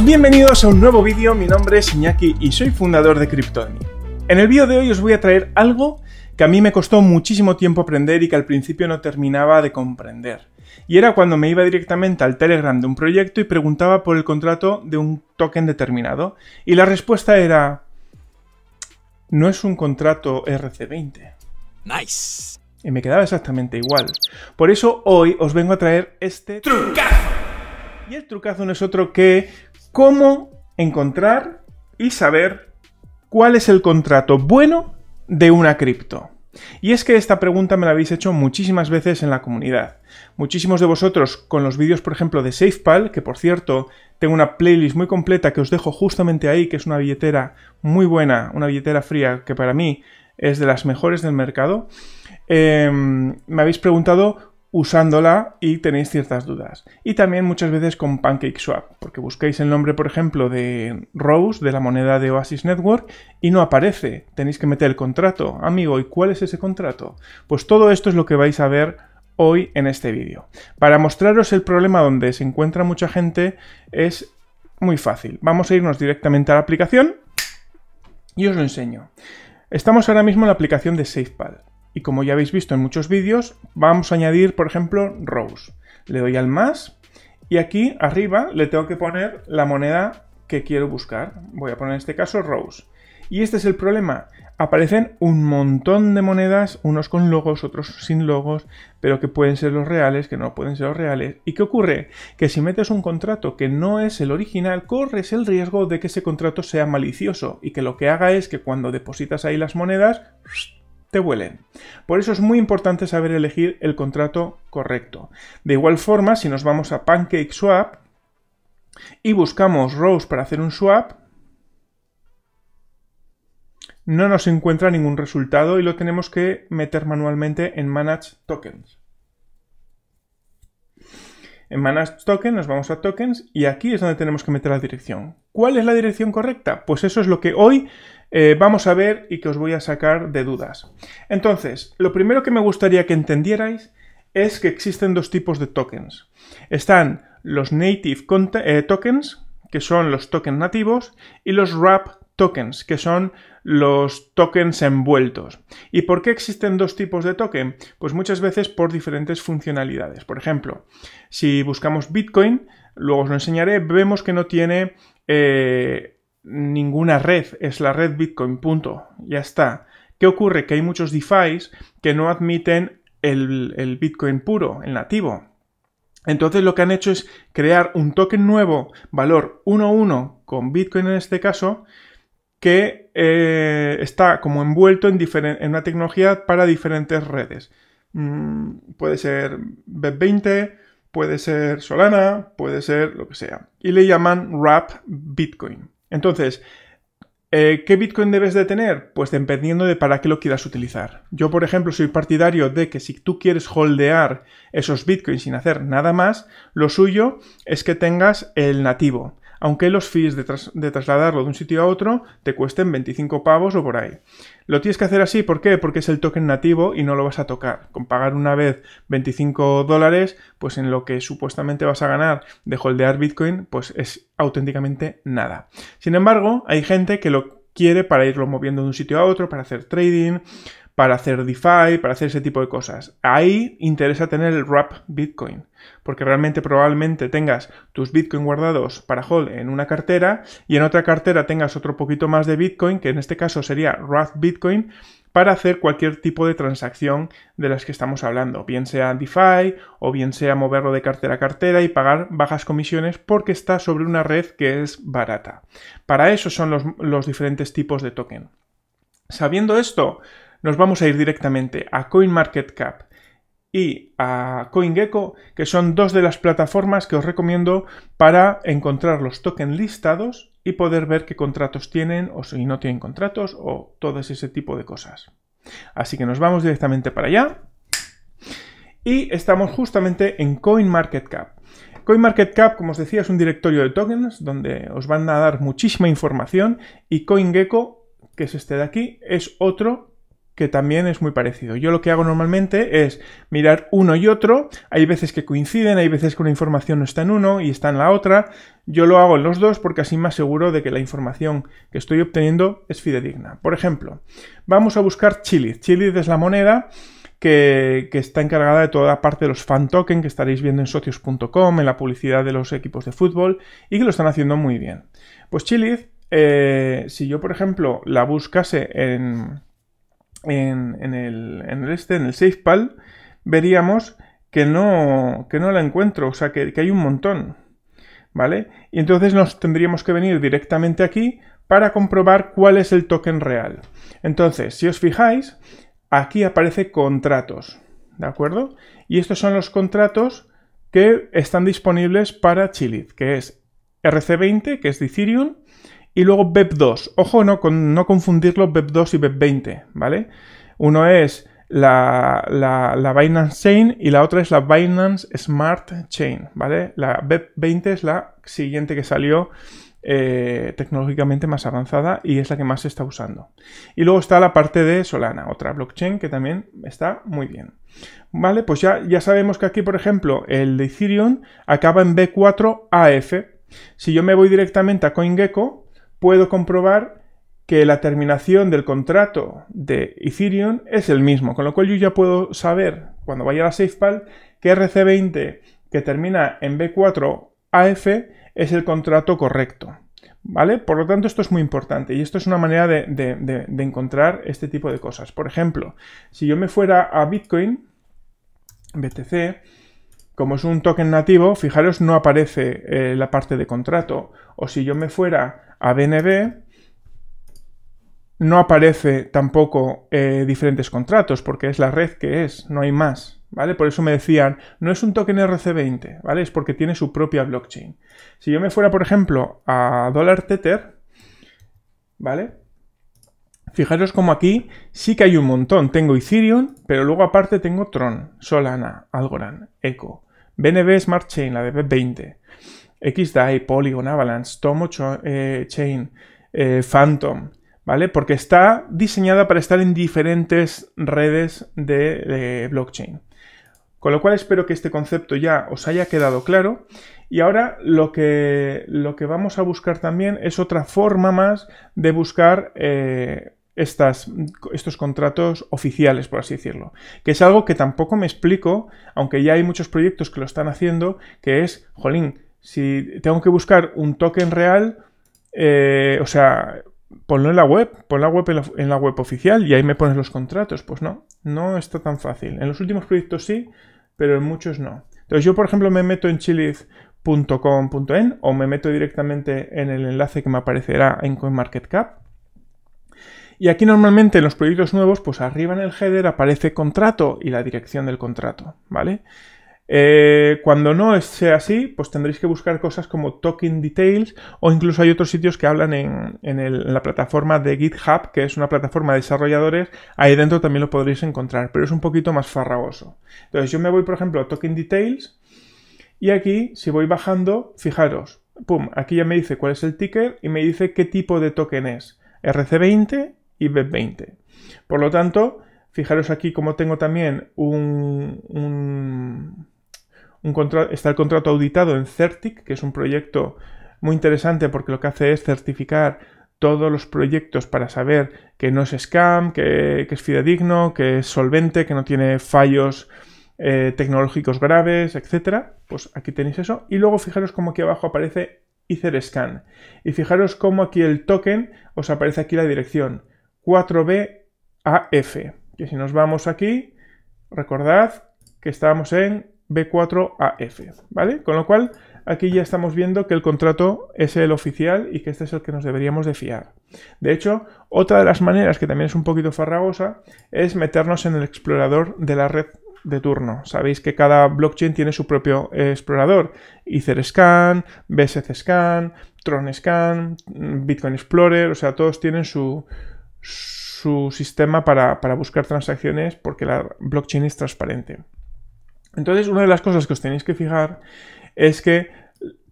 bienvenidos a un nuevo vídeo, mi nombre es Iñaki y soy fundador de Cryptony. En el vídeo de hoy os voy a traer algo que a mí me costó muchísimo tiempo aprender y que al principio no terminaba de comprender. Y era cuando me iba directamente al Telegram de un proyecto y preguntaba por el contrato de un token determinado. Y la respuesta era... No es un contrato RC20. Nice. Y me quedaba exactamente igual. Por eso hoy os vengo a traer este trucazo. Y el trucazo no es otro que cómo encontrar y saber cuál es el contrato bueno de una cripto. Y es que esta pregunta me la habéis hecho muchísimas veces en la comunidad. Muchísimos de vosotros con los vídeos, por ejemplo, de SafePal, que por cierto tengo una playlist muy completa que os dejo justamente ahí, que es una billetera muy buena, una billetera fría que para mí es de las mejores del mercado, em, me habéis preguntado usándola y tenéis ciertas dudas. Y también muchas veces con PancakeSwap, porque buscáis el nombre, por ejemplo, de Rose, de la moneda de Oasis Network, y no aparece. Tenéis que meter el contrato. Amigo, ¿y cuál es ese contrato? Pues todo esto es lo que vais a ver hoy en este vídeo. Para mostraros el problema donde se encuentra mucha gente es muy fácil. Vamos a irnos directamente a la aplicación y os lo enseño. Estamos ahora mismo en la aplicación de SafePal y como ya habéis visto en muchos vídeos, vamos a añadir, por ejemplo, Rose. Le doy al más y aquí arriba le tengo que poner la moneda que quiero buscar. Voy a poner en este caso Rose. Y este es el problema. Aparecen un montón de monedas, unos con logos, otros sin logos, pero que pueden ser los reales, que no pueden ser los reales. ¿Y qué ocurre? Que si metes un contrato que no es el original, corres el riesgo de que ese contrato sea malicioso y que lo que haga es que cuando depositas ahí las monedas, te huelen. Por eso es muy importante saber elegir el contrato correcto. De igual forma, si nos vamos a PancakeSwap y buscamos Rose para hacer un swap, no nos encuentra ningún resultado y lo tenemos que meter manualmente en Manage Tokens. En Manage Token nos vamos a Tokens y aquí es donde tenemos que meter la dirección. ¿Cuál es la dirección correcta? Pues eso es lo que hoy eh, vamos a ver y que os voy a sacar de dudas. Entonces, lo primero que me gustaría que entendierais es que existen dos tipos de tokens. Están los native eh, tokens, que son los tokens nativos, y los wrap tokens, que son los tokens envueltos. ¿Y por qué existen dos tipos de token? Pues muchas veces por diferentes funcionalidades. Por ejemplo, si buscamos Bitcoin, luego os lo enseñaré, vemos que no tiene eh, ninguna red, es la red Bitcoin, punto. Ya está. ¿Qué ocurre? Que hay muchos DeFi que no admiten el, Bitcoin puro, el nativo. Entonces lo que han hecho es crear un token nuevo, valor 1.1 con Bitcoin en este caso, que eh, está como envuelto en, en, una tecnología para diferentes redes. Mm, puede ser BEP20, puede ser Solana, puede ser lo que sea. Y le llaman Wrap Bitcoin. Entonces, eh, ¿Qué Bitcoin debes de tener? Pues dependiendo de para qué lo quieras utilizar. Yo, por ejemplo, soy partidario de que si tú quieres holdear esos Bitcoins sin hacer nada más, lo suyo es que tengas el nativo aunque los fees de, trasladarlo de un sitio a otro te cuesten 25 pavos o por ahí. Lo tienes que hacer así, ¿por qué? Porque es el token nativo y no lo vas a tocar. Con pagar una vez 25 dólares, pues en lo que supuestamente vas a ganar de holdear Bitcoin, pues es auténticamente nada. Sin embargo, hay gente que lo quiere para irlo moviendo de un sitio a otro, para hacer trading, para hacer DeFi, para hacer ese tipo de cosas. Ahí interesa tener el wrap Bitcoin, porque realmente probablemente tengas tus Bitcoin guardados para hold en una cartera y en otra cartera tengas otro poquito más de Bitcoin, que en este caso sería RAP Bitcoin, para hacer cualquier tipo de transacción de las que estamos hablando, bien sea DeFi o bien sea moverlo de cartera a cartera y pagar bajas comisiones porque está sobre una red que es barata. Para eso son los, los diferentes tipos de token. Sabiendo esto, nos vamos a ir directamente a CoinMarketCap y a CoinGecko, que son dos de las plataformas que os recomiendo para encontrar los tokens listados y poder ver qué contratos tienen o si no tienen contratos o todo ese tipo de cosas. Así que nos vamos directamente para allá y estamos justamente en CoinMarketCap. CoinMarketCap, como os decía, es un directorio de tokens donde os van a dar muchísima información y CoinGecko, que es este de aquí, es otro que también es muy parecido. Yo lo que hago normalmente es mirar uno y otro, hay veces que coinciden, hay veces que una información no está en uno y está en la otra, yo lo hago en los dos porque así me aseguro de que la información que estoy obteniendo es fidedigna. Por ejemplo, vamos a buscar Chiliz. Chiliz es la moneda que, está encargada de toda la parte de los fan token que estaréis viendo en socios.com, en la publicidad de los equipos de fútbol y que lo están haciendo muy bien. Pues Chiliz, eh, si yo por ejemplo la buscase en en, el, este, en el SafePal, veríamos que no, que no la encuentro, o sea, que, que hay un montón, ¿vale? Y entonces nos tendríamos que venir directamente aquí para comprobar cuál es el token real. Entonces, si os fijáis, aquí aparece contratos, ¿de acuerdo? Y estos son los contratos que están disponibles para Chiliz, que es RC20, que es Ethereum, y luego BEP2. Ojo, no, confundirlo BEP2 y BEP20, ¿vale? Uno es la, la, Binance Chain y la otra es la Binance Smart Chain, ¿vale? La BEP20 es la siguiente que salió eh, tecnológicamente más avanzada y es la que más se está usando. Y luego está la parte de Solana, otra blockchain que también está muy bien. Vale, pues ya, ya sabemos que aquí, por ejemplo, el de Ethereum acaba en B4AF. Si yo me voy directamente a CoinGecko, puedo comprobar que la terminación del contrato de Ethereum es el mismo, con lo cual yo ya puedo saber cuando vaya a la SafePal que RC20 que termina en B4 AF es el contrato correcto. ¿Vale? Por lo tanto, esto es muy importante y esto es una manera de encontrar este tipo de cosas. Por ejemplo, si yo me fuera a Bitcoin, BTC, como es un token nativo, fijaros, no aparece eh, la parte de contrato. O si yo me fuera a BNB, no aparece tampoco eh, diferentes contratos, porque es la red que es, no hay más. ¿Vale? Por eso me decían, no es un token RC20, ¿vale? Es porque tiene su propia blockchain. Si yo me fuera, por ejemplo, a dólar Tether, ¿vale? Fijaros como aquí sí que hay un montón. Tengo Ethereum, pero luego aparte tengo Tron, Solana, Algorand, Echo, BNB Smart Chain, la de BEP20, XDAI, Polygon, Avalanche, Tomo eh, Chain, eh, Phantom, ¿vale? Porque está diseñada para estar en diferentes redes de, blockchain. Con lo cual espero que este concepto ya os haya quedado claro. Y ahora lo que, lo que vamos a buscar también es otra forma más de buscar eh, estos contratos oficiales, por así decirlo. Que es algo que tampoco me explico, aunque ya hay muchos proyectos que lo están haciendo, que es, jolín, si tengo que buscar un token real, eh, o sea, ponlo en la web, pon la web en la, la, web oficial y ahí me pones los contratos. Pues no, no está tan fácil. En los últimos proyectos sí, pero en muchos no. Entonces yo, por ejemplo, me meto en chiliz.com.en o me meto directamente en el enlace que me aparecerá en CoinMarketCap y aquí normalmente en los proyectos nuevos, pues arriba en el header aparece contrato y la dirección del contrato, ¿vale? Eh, cuando no sea así, pues tendréis que buscar cosas como Token Details o incluso hay otros sitios que hablan en, la plataforma de GitHub, que es una plataforma de desarrolladores. Ahí dentro también lo podréis encontrar, pero es un poquito más farragoso. Entonces yo me voy, por ejemplo, a Token Details y aquí, si voy bajando, fijaros, pum, aquí ya me dice cuál es el ticker y me dice qué tipo de token es. RC20, y B20. Por lo tanto, fijaros aquí como tengo también un, un, está el contrato auditado en Certic, que es un proyecto muy interesante porque lo que hace es certificar todos los proyectos para saber que no es scam, que, es fidedigno, que es solvente, que no tiene fallos eh, tecnológicos graves, etcétera. Pues aquí tenéis eso. Y luego fijaros cómo aquí abajo aparece EtherScan. Y fijaros cómo aquí el token os aparece aquí la dirección. 4B a Que si nos vamos aquí, recordad que estábamos en B4 af ¿vale? Con lo cual, aquí ya estamos viendo que el contrato es el oficial y que este es el que nos deberíamos de fiar. De hecho, otra de las maneras que también es un poquito farragosa es meternos en el explorador de la red de turno. Sabéis que cada blockchain tiene su propio eh, explorador. EtherScan, BSCScan, TronScan, Bitcoin Explorer, o sea, todos tienen su, su sistema para, buscar transacciones porque la blockchain es transparente. Entonces, una de las cosas que os tenéis que fijar es que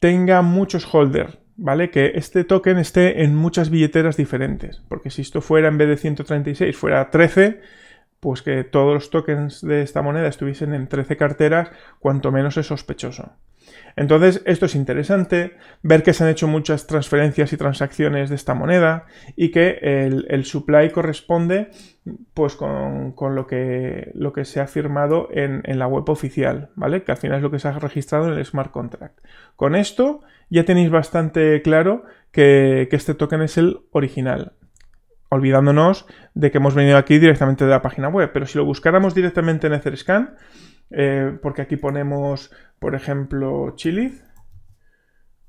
tenga muchos holders, ¿vale? Que este token esté en muchas billeteras diferentes, porque si esto fuera en vez de 136, fuera 13, pues que todos los tokens de esta moneda estuviesen en 13 carteras, cuanto menos es sospechoso. Entonces, esto es interesante, ver que se han hecho muchas transferencias y transacciones de esta moneda y que el, supply corresponde pues con, lo, que, lo, que, se ha firmado en, la web oficial, ¿vale? Que al final es lo que se ha registrado en el smart contract. Con esto ya tenéis bastante claro que, que este token es el original olvidándonos de que hemos venido aquí directamente de la página web. Pero si lo buscáramos directamente en Etherscan, eh, porque aquí ponemos, por ejemplo, chiliz,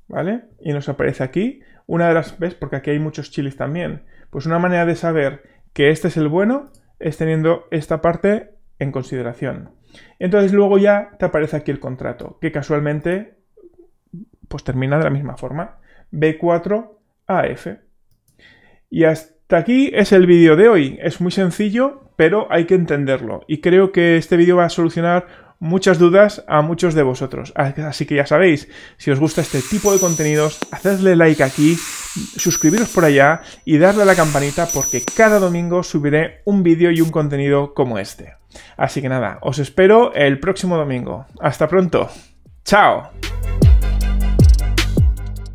¿vale? Y nos aparece aquí. Una de las, ¿ves? Porque aquí hay muchos chilis también. Pues una manera de saber que este es el bueno es teniendo esta parte en consideración. Entonces luego ya te aparece aquí el contrato, que casualmente pues termina de la misma forma. B4 AF. Y hasta aquí es el vídeo de hoy. Es muy sencillo, pero hay que entenderlo. Y creo que este vídeo va a solucionar muchas dudas a muchos de vosotros. Así que ya sabéis, si os gusta este tipo de contenidos, hacedle like aquí, suscribiros por allá y darle a la campanita porque cada domingo subiré un vídeo y un contenido como este. Así que nada, os espero el próximo domingo. Hasta pronto. ¡Chao!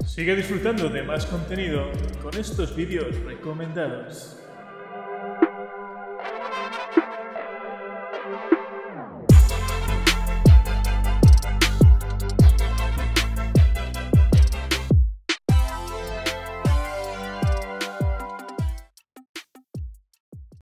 Sigue disfrutando de más contenido con estos vídeos recomendados.